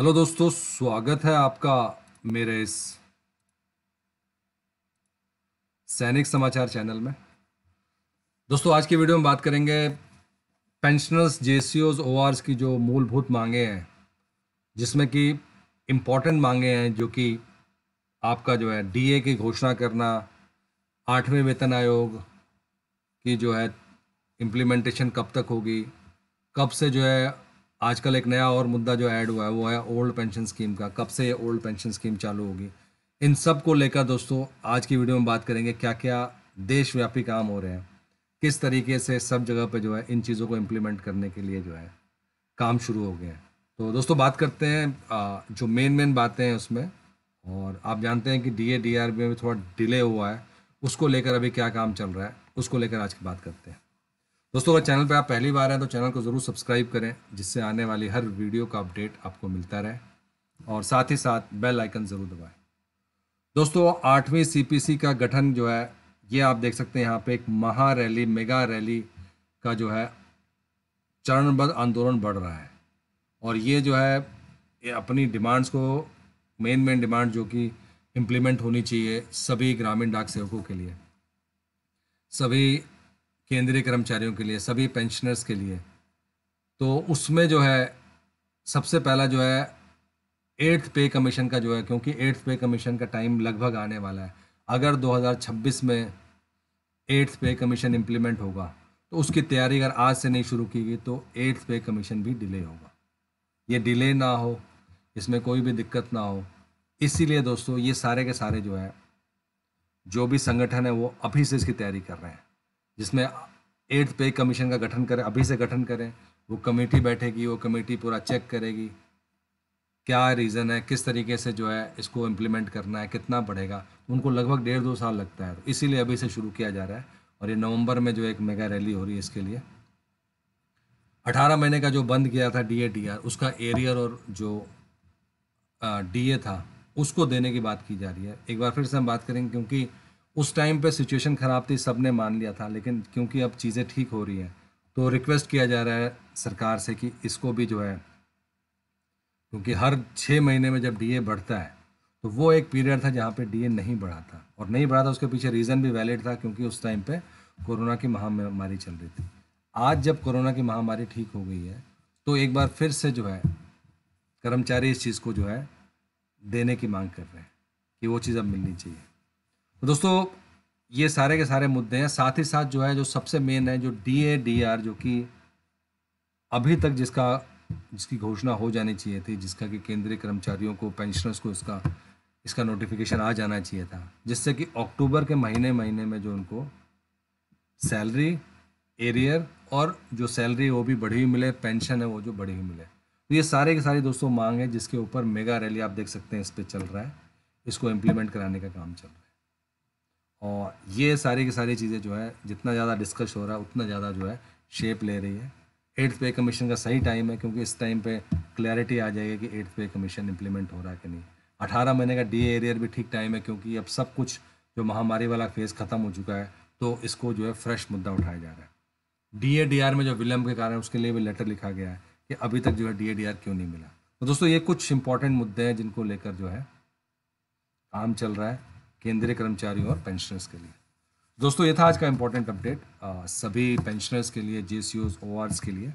hello दोस्तों स्वागत है आपका मेरे इस सैनिक समाचार चैनल में दोस्तों आज की वीडियो में बात करेंगे पेंशनर्स जे सी की जो मूलभूत मांगे हैं जिसमें कि इम्पॉर्टेंट मांगे हैं जो कि आपका जो है डीए की घोषणा करना आठवें वेतन आयोग की जो है इम्प्लीमेंटेशन कब तक होगी कब से जो है आजकल एक नया और मुद्दा जो ऐड हुआ है वो है ओल्ड पेंशन स्कीम का कब से ये ओल्ड पेंशन स्कीम चालू होगी इन सब को लेकर दोस्तों आज की वीडियो में बात करेंगे क्या क्या देशव्यापी काम हो रहे हैं किस तरीके से सब जगह पर जो है इन चीज़ों को इम्प्लीमेंट करने के लिए जो है काम शुरू हो गए हैं तो दोस्तों बात करते हैं जो मेन मेन बातें हैं उसमें और आप जानते हैं कि डी ए डी आर में थोड़ा डिले हुआ है उसको लेकर अभी क्या काम चल रहा है उसको लेकर आज की बात करते हैं दोस्तों अगर चैनल पर आप पहली बार हैं तो चैनल को ज़रूर सब्सक्राइब करें जिससे आने वाली हर वीडियो का अपडेट आपको मिलता रहे और साथ ही साथ बेल आइकन ज़रूर दबाएं दोस्तों आठवीं सीपीसी का गठन जो है ये आप देख सकते हैं यहाँ पे एक महा रैली मेगा रैली का जो है चरणबद्ध आंदोलन बढ़ रहा है और ये जो है ये अपनी डिमांड्स को मेन मेन डिमांड जो कि इम्प्लीमेंट होनी चाहिए सभी ग्रामीण डाक सेवकों के लिए सभी केंद्रीय कर्मचारियों के लिए सभी पेंशनर्स के लिए तो उसमें जो है सबसे पहला जो है एट्थ पे कमीशन का जो है क्योंकि एट्थ पे कमीशन का टाइम लगभग आने वाला है अगर 2026 में एट्थ पे कमीशन इम्प्लीमेंट होगा तो उसकी तैयारी अगर आज से नहीं शुरू की गई तो एट्थ पे कमीशन भी डिले होगा ये डिले ना हो इसमें कोई भी दिक्कत ना हो इसीलिए दोस्तों ये सारे के सारे जो है जो भी संगठन है वो अभी से इसकी तैयारी कर रहे हैं जिसमें एट्थ पे कमीशन का गठन करें अभी से गठन करें वो कमेटी बैठेगी वो कमेटी पूरा चेक करेगी क्या रीज़न है किस तरीके से जो है इसको इम्प्लीमेंट करना है कितना बढ़ेगा उनको लगभग डेढ़ दो साल लगता है तो इसीलिए अभी से शुरू किया जा रहा है और ये नवंबर में जो एक मेगा रैली हो रही है इसके लिए अठारह महीने का जो बंद किया था डी ए डी आर उसका एरियर और जो डी ए था उसको देने की बात की जा रही है एक बार फिर से हम बात करेंगे क्योंकि उस टाइम पे सिचुएशन ख़राब थी सब ने मान लिया था लेकिन क्योंकि अब चीज़ें ठीक हो रही हैं तो रिक्वेस्ट किया जा रहा है सरकार से कि इसको भी जो है क्योंकि हर छः महीने में जब डीए बढ़ता है तो वो एक पीरियड था जहाँ पे डीए नहीं बढ़ा था और नहीं बढ़ा था उसके पीछे रीज़न भी वैलिड था क्योंकि उस टाइम पे कोरोना की महामारी चल रही थी आज जब कोरोना की महामारी ठीक हो गई है तो एक बार फिर से जो है कर्मचारी इस चीज़ को जो है देने की मांग कर रहे हैं कि वो चीज़ अब मिलनी चाहिए तो दोस्तों ये सारे के सारे मुद्दे हैं साथ ही साथ जो है जो सबसे मेन है जो डी ए डी आर जो कि अभी तक जिसका जिसकी घोषणा हो जानी चाहिए थी जिसका कि केंद्रीय कर्मचारियों को पेंशनर्स को इसका इसका नोटिफिकेशन आ जाना चाहिए था जिससे कि अक्टूबर के महीने महीने में जो उनको सैलरी एरियर और जो सैलरी वो भी बढ़ी हुई मिले पेंशन है वो जो बढ़ी हुई मिले तो ये सारे के सारे दोस्तों मांग है जिसके ऊपर मेगा रैली आप देख सकते हैं इस पर चल रहा है इसको इम्प्लीमेंट कराने का काम चल रहा है और ये सारी की सारी चीज़ें जो है जितना ज़्यादा डिस्कस हो रहा है उतना ज़्यादा जो है शेप ले रही है एट्थ पे कमीशन का सही टाइम है क्योंकि इस टाइम पे क्लैरिटी आ जाएगी कि एट्थ पे कमीशन इम्प्लीमेंट हो रहा है कि नहीं अठारह महीने का डी एरियर भी ठीक टाइम है क्योंकि अब सब कुछ जो महामारी वाला फेज़ ख़त्म हो चुका है तो इसको जो है फ्रेश मुद्दा उठाया जा रहा है डी ए डी आर में जो विलम्ब के कारण उसके लिए भी लेटर लिखा गया है कि अभी तक जो है डी ए डी आर क्यों नहीं मिला तो दोस्तों ये कुछ इंपॉर्टेंट मुद्दे हैं जिनको लेकर जो है काम चल रहा है केंद्रीय कर्मचारियों और पेंशनर्स के लिए दोस्तों ये था आज का इम्पोर्टेंट अपडेट सभी पेंशनर्स के लिए जे सी के लिए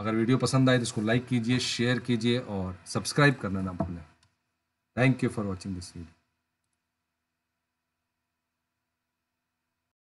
अगर वीडियो पसंद आए तो इसको लाइक कीजिए शेयर कीजिए और सब्सक्राइब करना ना भूलें thank you for watching this video